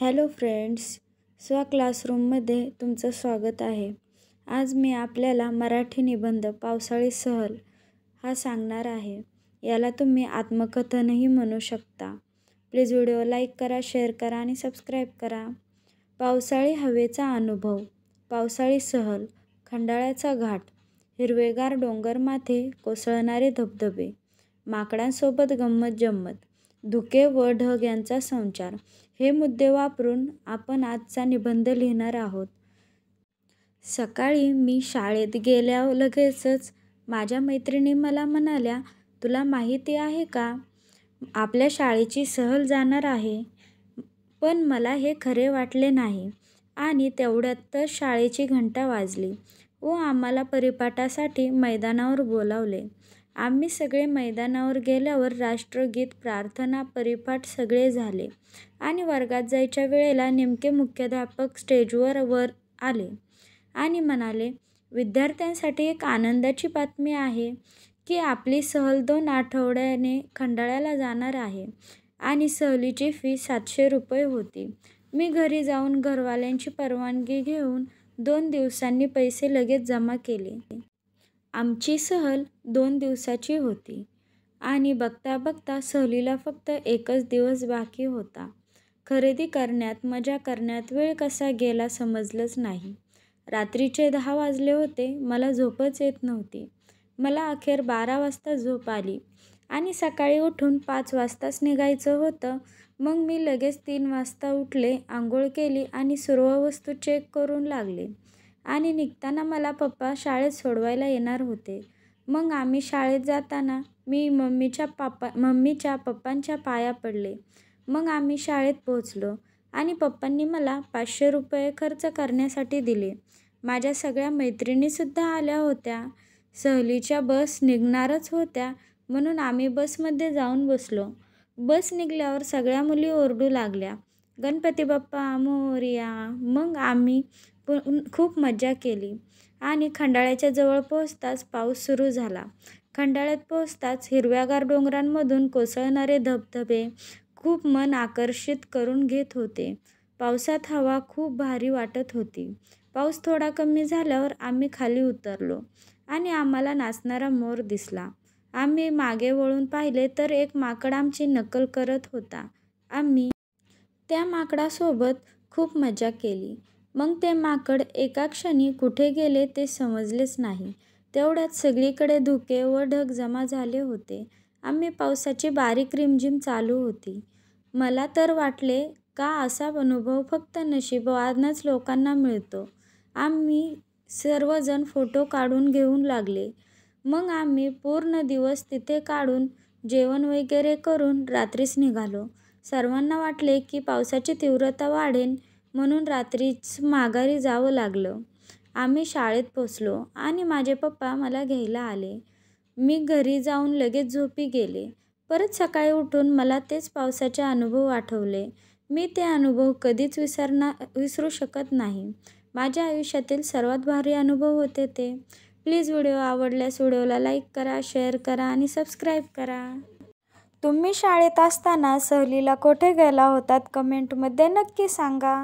Hello friends स्व क्लासरूममध्ये तुमचं स्वागत आहे आज मी आपल्याला मराठी निबंध पावसाळी सहल हा सांगणार आहे याला तुम्ही आत्मकथनही म्हणू शकता प्लीज व्हिडिओ लाईक करा शेअर करा आणि सबस्क्राईब करा पावसाळी हवेचा अनुभव पावसाळी सहल खंडाळ्याचा घाट हिरवेगार डोंगरमाथे कोसळणारे धबधबे माकडांसोबत गंमत जम्मत धुके व ढग यांचा संचार हे मुद्दे वापरून आपण आजचा निबंध लिहिणार आहोत सकाळी मी शाळेत गेल्या लगेचच माझ्या मैत्रिणी मला म्हणाल्या तुला माहिती आहे का आपल्या शाळेची सहल जाणार आहे पण मला हे खरे वाटले नाही आणि तेवढ्यातच शाळेची घंटा वाजली व आम्हाला परिपाठासाठी मैदानावर बोलावले आम्ही सगळे मैदानावर गेल्यावर राष्ट्रगीत प्रार्थना परिपाठ सगळे झाले आणि वर्गात जायच्या वेळेला नेमके मुख्याध्यापक स्टेजवर वर आले आणि म्हणाले विद्यार्थ्यांसाठी एक आनंदाची बातमी आहे की आपली सहल दोन आठवड्याने खंडाळ्याला जाणार आहे आणि सहलीची फी सातशे रुपये होती मी घरी जाऊन घरवाल्यांची परवानगी घेऊन दोन दिवसांनी पैसे लगेच जमा केले आमची सहल दोन दिवसाची होती आणि बघता बघता सहलीला फक्त एकच दिवस बाकी होता खरेदी करण्यात मजा करण्यात वेळ कसा गेला समजलंच नाही रात्रीचे दहा वाजले होते मला झोपच येत नव्हती मला अखेर बारा वाजता झोप आली आणि सकाळी उठून पाच वाजताच निघायचं होतं मग मी लगेच तीन वाजता उठले आंघोळ केली आणि सर्व वस्तू चेक करून लागले आणि निघताना मला पप्पा शाळेत सोडवायला येणार होते मग आम्ही शाळेत जाताना मी मम्मीच्या पापा मम्मीच्या पप्पांच्या पाया पडले मग आम्ही शाळेत पोहोचलो आणि पप्पांनी मला पाचशे रुपये खर्च करण्यासाठी दिले माझ्या सगळ्या मैत्रिणीसुद्धा आल्या होत्या सहलीच्या बस निघणारच होत्या म्हणून आम्ही बसमध्ये जाऊन बसलो बस निघल्यावर सगळ्या मुली ओरडू लागल्या गणपती बाप्पा मोरया मग आम्ही खूप मज्जा केली आणि खंडाळ्याच्या जवळ पोहोचताच पाऊस सुरू झाला खंडाळ्यात पोहोचताच हिरव्यागार डोंगरांमधून कोसळणारे धबधबे खूप मन आकर्षित करून घेत होते पावसात हवा खूप भारी वाटत होती पाऊस थोडा कमी झाल्यावर आम्ही खाली उतरलो आणि आम्हाला नाचणारा मोर दिसला आम्ही मागे वळून पाहिले तर एक माकड आमची नकल करत होता आम्ही त्या माकडासोबत खूप मजा केली. मग ते माकड एका क्षणी कुठे गेले ते समजलेच नाही. तेवढ्यात सगळीकडे धुके व ढग जमा झाले होते. आम्ही पावसाची बारीक रिमझिम चालू होती. मला तर वाटले का असा अनुभव फक्त नशीबवानच लोकांना मिळतो. आम्ही सर्वजण फोटो काढून घेऊन लागले. मग आम्ही पूर्ण दिवस तिथे काढून जेवण वगैरे करून रात्रीच निघालो. सर्वांना वाटले की पावसाची तीव्रता वाढेल म्हणून रात्रीच माघारी जावं लागलं आम्ही शाळेत पोचलो आणि माझे पप्पा मला घ्यायला आले मी घरी जाऊन लगेच झोपी गेले परत सकाळी उठून मला तेच पावसाचे अनुभव आठवले मी ते अनुभव कधीच विसरणार विसरू शकत नाही माझ्या आयुष्यातील सर्वात भारी अनुभव होते ते प्लीज व्हिडिओ आवडल्यास व्हिडिओला लाईक करा शेअर करा आणि सबस्क्राईब करा तुम्ही शाळेत असताना सहलीला कोठे गेला होतात कमेंटमध्ये नक्की सांगा